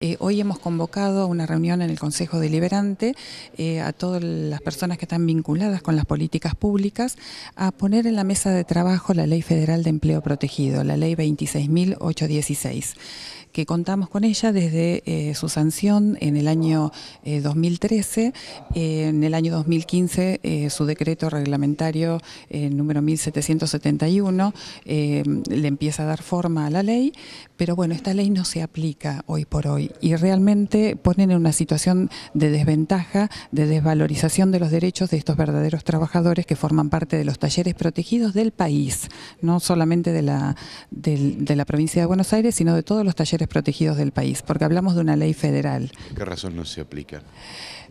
Eh, hoy hemos convocado una reunión en el Consejo Deliberante eh, a todas las personas que están vinculadas con las políticas públicas a poner en la mesa de trabajo la Ley Federal de Empleo Protegido, la Ley 26.816, que contamos con ella desde eh, su sanción en el año 2013, en el año 2015 su decreto reglamentario número 1771 le empieza a dar forma a la ley, pero bueno, esta ley no se aplica hoy por hoy y, realmente ponen en una situación de desventaja, de desvalorización de los derechos de estos verdaderos trabajadores que forman parte de los talleres protegidos del país, no solamente de la, de, la provincia de Buenos Aires, sino de todos los talleres protegidos del país, porque hablamos de una ley federal. ¿Qué razón no se aplica?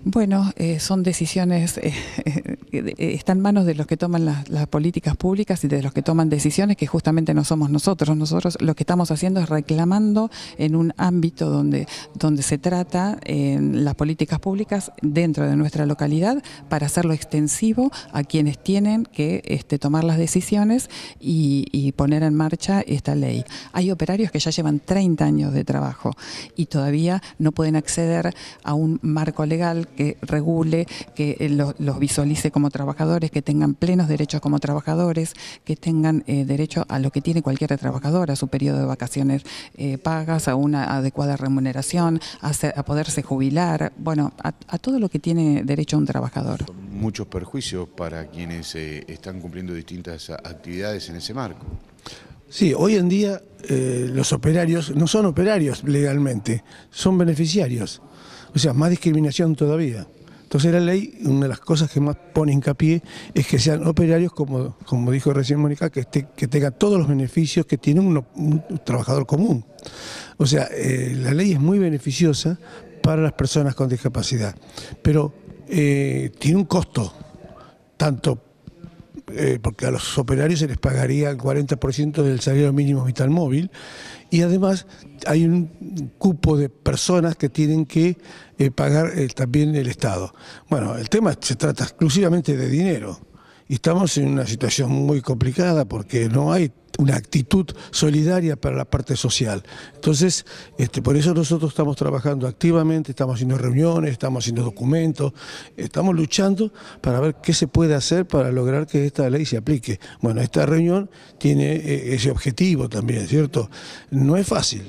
Bueno, eh, son decisiones eh, están eh, está en manos de los que toman las, políticas públicas y de los que toman decisiones que justamente no somos nosotros. Nosotros lo que estamos haciendo es reclamando en un ámbito donde, donde se trata en las políticas públicas dentro de nuestra localidad para hacerlo extensivo a quienes tienen que este, tomar las decisiones y, poner en marcha esta ley. Hay operarios que ya llevan 30 años de trabajo y todavía no pueden acceder a un marco legal que regule, que eh, los visualice como trabajadores, que tengan plenos derechos como trabajadores, que tengan eh, derecho a lo que tiene cualquier trabajador, a su periodo de vacaciones eh, pagas, a una adecuada remuneración, a, poderse jubilar, bueno, a, todo lo que tiene derecho un trabajador. muchos perjuicios para quienes eh, están cumpliendo distintas actividades en ese marco. Sí, hoy en día los operarios no son operarios legalmente, son beneficiarios. O sea, más discriminación todavía. Entonces la ley, una de las cosas que más pone hincapié es que sean operarios, como, como dijo recién Mónica, que, que tengan todos los beneficios que tiene un, trabajador común. O sea, eh, la ley es muy beneficiosa para las personas con discapacidad, pero eh, tiene un costo, tanto eh, porque a los operarios se les pagaría el 40% del salario mínimo vital móvil, y además hay un cupo de personas que tienen que eh, pagar eh, también el Estado. Bueno, el tema se trata exclusivamente de dinero. Y estamos en una situación muy complicada porque no hay una actitud solidaria para la parte social. Entonces, este, por eso nosotros estamos trabajando activamente, estamos haciendo reuniones, estamos haciendo documentos, estamos luchando para ver qué se puede hacer para lograr que esta ley se aplique. Bueno, esta reunión tiene eh, ese objetivo también, ¿cierto? No es fácil.